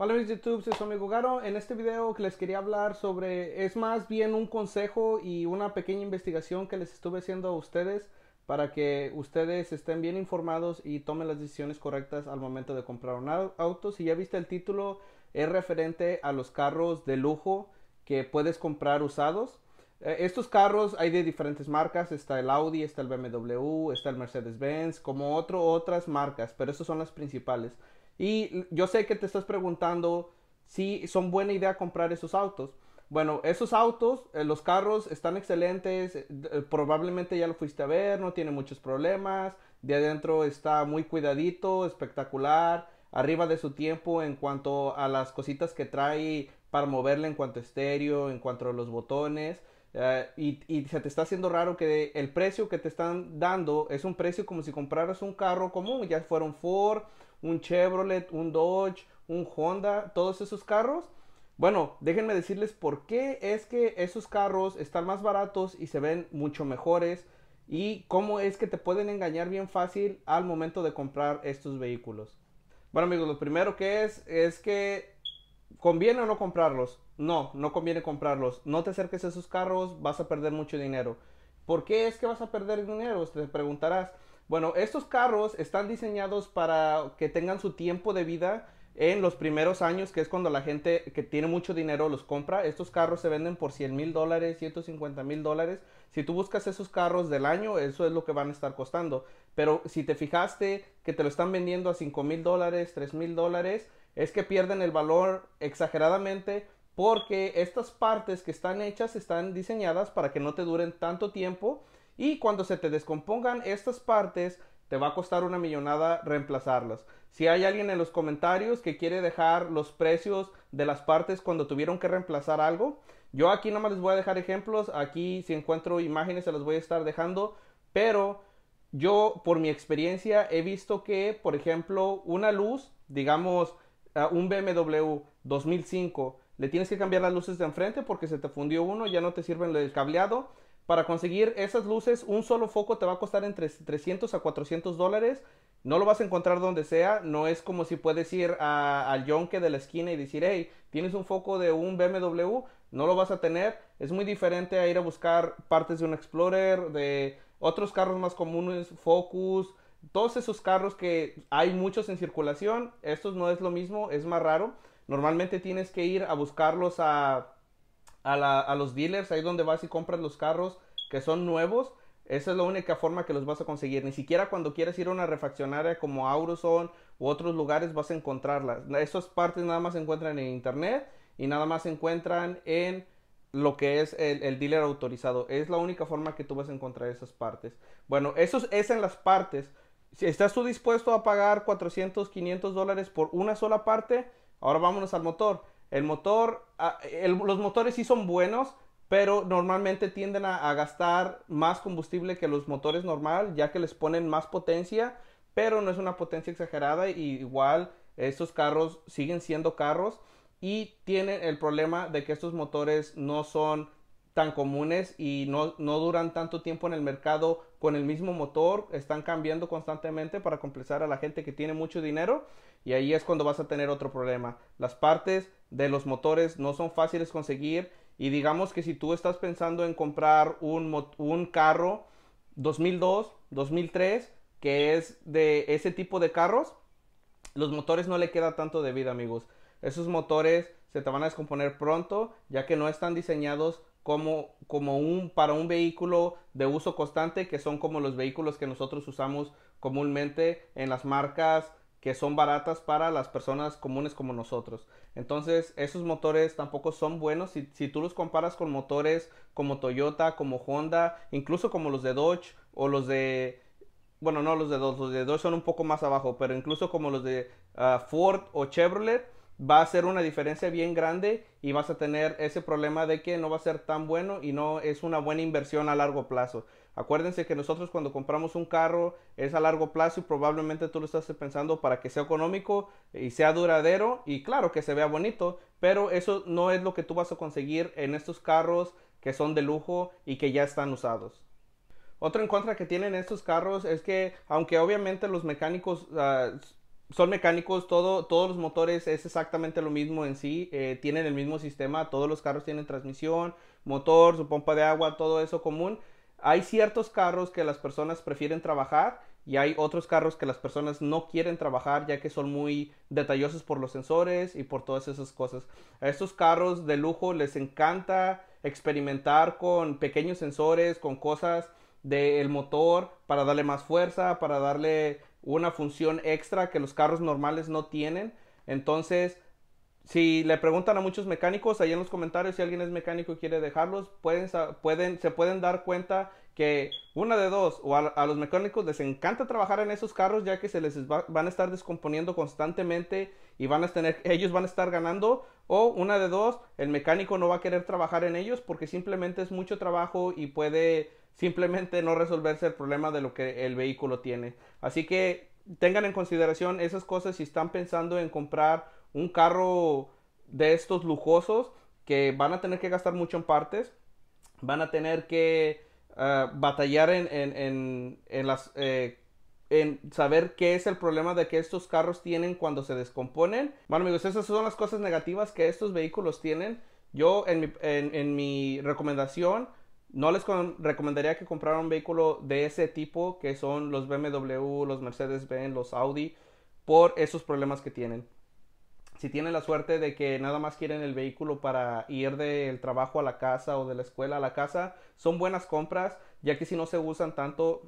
Hola de YouTube, soy su amigo En este video les quería hablar sobre, es más bien un consejo y una pequeña investigación que les estuve haciendo a ustedes para que ustedes estén bien informados y tomen las decisiones correctas al momento de comprar un auto. Si ya viste el título, es referente a los carros de lujo que puedes comprar usados. Eh, estos carros hay de diferentes marcas, está el Audi, está el BMW, está el Mercedes-Benz, como otro, otras marcas, pero estas son las principales. Y yo sé que te estás preguntando si son buena idea comprar esos autos. Bueno, esos autos, eh, los carros están excelentes, eh, eh, probablemente ya lo fuiste a ver, no tiene muchos problemas, de adentro está muy cuidadito, espectacular, arriba de su tiempo en cuanto a las cositas que trae para moverle en cuanto a estéreo, en cuanto a los botones. y, se te está haciendo raro que el precio que te están dando es un precio como si compraras un carro común, ya fueron Ford un Chevrolet, un Dodge, un Honda, todos esos carros. Bueno, déjenme decirles por qué es que esos carros están más baratos y se ven mucho mejores y cómo es que te pueden engañar bien fácil al momento de comprar estos vehículos. Bueno amigos, lo primero que es es que conviene o no comprarlos. No, no conviene comprarlos. No te acerques a esos carros, vas a perder mucho dinero. ¿Por qué es que vas a perder dinero? Te preguntarás. Bueno, estos carros están diseñados para que tengan su tiempo de vida en los primeros años, que es cuando la gente que tiene mucho dinero los compra. Estos carros se venden por 100 mil dólares, 150 mil dólares. Si tú buscas esos carros del año, eso es lo que van a estar costando. Pero si te fijaste que te lo están vendiendo a 5 mil dólares, 3 mil dólares, es que pierden el valor exageradamente porque estas partes que están hechas están diseñadas para que no te duren tanto tiempo y cuando se te descompongan estas partes, te va a costar una millonada reemplazarlas. Si hay alguien en los comentarios que quiere dejar los precios de las partes cuando tuvieron que reemplazar algo, yo aquí nomás les voy a dejar ejemplos, aquí si encuentro imágenes se las voy a estar dejando, pero yo por mi experiencia he visto que, por ejemplo, una luz, digamos ah, un BMW 2005, le tienes que cambiar las luces de enfrente porque se te fundió uno, ya no te sirven el cableado para conseguir esas luces, un solo foco te va a costar entre 300 a 400 dólares. No lo vas a encontrar donde sea. No es como si puedes ir al yonke de la esquina y decir, hey, tienes un foco de un BMW. No lo vas a tener. Es muy diferente a ir a buscar partes de un Explorer, de otros carros más comunes, Focus. Todos esos carros que hay muchos en circulación. Estos no es lo mismo, es más raro. Normalmente tienes que ir a buscarlos a a, los dealers, ahí donde vas y compras los carros que son nuevos. Esa es la única forma que los vas a conseguir. Ni siquiera cuando quieres ir a una refaccionaria como Auroson u otros lugares vas a encontrarlas. Esas partes nada más se encuentran en internet y nada más se encuentran en lo que es el, el, dealer autorizado. Es la única forma que tú vas a encontrar esas partes. Bueno, eso es en las partes. Si estás tú dispuesto a pagar 400, 500 dólares por una sola parte, ahora vámonos al motor. El motor, ah, los motores sí son buenos, pero normalmente tienden a, gastar más combustible que los motores normal, ya que les ponen más potencia, pero no es una potencia exagerada y igual estos carros siguen siendo carros y tienen el problema de que estos motores no son tan comunes y no, no duran tanto tiempo en el mercado con el mismo motor, están cambiando constantemente para compensar a la gente que tiene mucho dinero y ahí es cuando vas a tener otro problema. Las partes de los motores no son fáciles conseguir y digamos que si tú estás pensando en comprar un, un carro 2002, 2003, que es de ese tipo de carros, los motores no le queda tanto de vida, amigos. Esos motores se te van a descomponer pronto, ya que no están diseñados como, como un, para un vehículo de uso constante, que son como los vehículos que nosotros usamos comúnmente en las marcas que son baratas para las personas comunes como nosotros. Entonces, esos motores tampoco son buenos. Si, si, tú los comparas con motores como Toyota, como Honda, incluso como los de Dodge o los de... Bueno, no los de Dodge, los de Dodge son un poco más abajo, pero incluso como los de ah, Ford o Chevrolet, va a ser una diferencia bien grande y vas a tener ese problema de que no va a ser tan bueno y no es una buena inversión a largo plazo. Acuérdense que nosotros cuando compramos un carro es a largo plazo y probablemente tú lo estás pensando para que sea económico y sea duradero y claro que se vea bonito, pero eso no es lo que tú vas a conseguir en estos carros que son de lujo y que ya están usados. Otro en contra que tienen estos carros es que aunque obviamente los mecánicos ah, son mecánicos, todo, todos los motores es exactamente lo mismo en sí, eh, tienen el mismo sistema, todos los carros tienen transmisión, motor, su pompa de agua, todo eso común, hay ciertos carros que las personas prefieren trabajar y hay otros carros que las personas no quieren trabajar ya que son muy detallosos por los sensores y por todas esas cosas. A estos carros de lujo les encanta experimentar con pequeños sensores, con cosas del motor para darle más fuerza, para darle una función extra que los carros normales no tienen. Entonces, si le preguntan a muchos mecánicos, ahí en los comentarios, si alguien es mecánico y quiere dejarlos, pueden, pueden, se pueden dar cuenta que una de dos, o a, los mecánicos les encanta trabajar en esos carros ya que se les van a estar descomponiendo constantemente y van a tener, ellos van a estar ganando, o una de dos, el mecánico no va a querer trabajar en ellos porque simplemente es mucho trabajo y puede simplemente no resolverse el problema de lo que el vehículo tiene. Así que tengan en consideración esas cosas si están pensando en comprar un carro de estos lujosos que van a tener que gastar mucho en partes, van a tener que eh, batallar en, en, las... Eh, en saber qué es el problema de que estos carros tienen cuando se descomponen. Bueno amigos, esas son las cosas negativas que estos vehículos tienen. Yo en mi, en mi recomendación no les recomendaría que compraran un vehículo de ese tipo que son los BMW, los Mercedes-Benz, los Audi por esos problemas que tienen si tienen la suerte de que nada más quieren el vehículo para ir del trabajo a la casa o de la escuela a la casa, son buenas compras, ya que si no se usan tanto,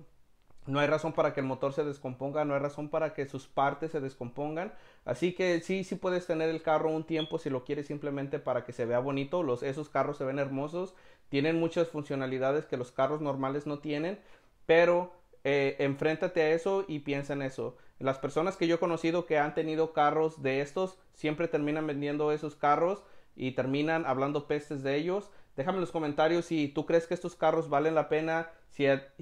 no hay razón para que el motor se descomponga, no hay razón para que sus partes se descompongan. Así que sí, sí puedes tener el carro un tiempo si lo quieres simplemente para que se vea bonito. esos carros se ven hermosos, tienen muchas funcionalidades que los carros normales no tienen, pero eh, enfréntate a eso y piensa en eso. Las personas que yo he conocido que han tenido carros de estos siempre terminan vendiendo esos carros y terminan hablando pestes de ellos. Déjame en los comentarios si tú crees que estos carros valen la pena,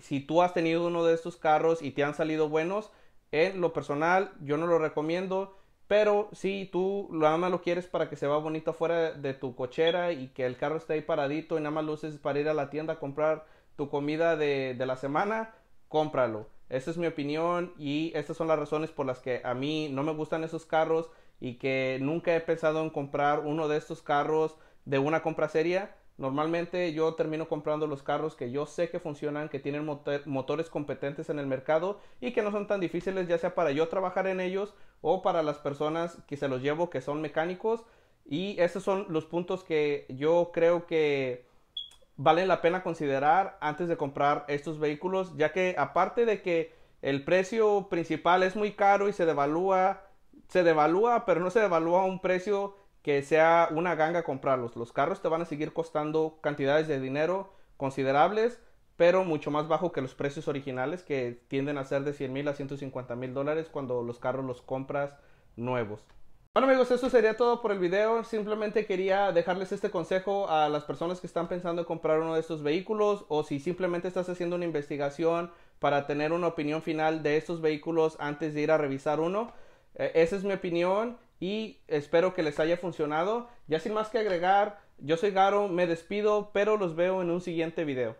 si, tú has tenido uno de estos carros y te han salido buenos. En lo personal, yo no lo recomiendo, pero si tú lo más lo quieres para que se vea bonito fuera de tu cochera y que el carro esté ahí paradito y nada más luces para ir a la tienda a comprar tu comida de, de la semana, cómpralo. Esa es mi opinión y estas son las razones por las que a mí no me gustan esos carros y que nunca he pensado en comprar uno de estos carros de una compra seria. Normalmente yo termino comprando los carros que yo sé que funcionan, que tienen motores competentes en el mercado y que no son tan difíciles, ya sea para yo trabajar en ellos o para las personas que se los llevo que son mecánicos. Y esos son los puntos que yo creo que vale la pena considerar antes de comprar estos vehículos, ya que aparte de que el precio principal es muy caro y se devalúa, se devalúa, pero no se devalúa a un precio que sea una ganga comprarlos. Los carros te van a seguir costando cantidades de dinero considerables, pero mucho más bajo que los precios originales que tienden a ser de 100 mil a 150 mil dólares cuando los carros los compras nuevos. Bueno amigos, eso sería todo por el video. Simplemente quería dejarles este consejo a las personas que están pensando en comprar uno de estos vehículos o si simplemente estás haciendo una investigación para tener una opinión final de estos vehículos antes de ir a revisar uno. Eh, esa es mi opinión y espero que les haya funcionado. Ya sin más que agregar, yo soy Garo, me despido, pero los veo en un siguiente video.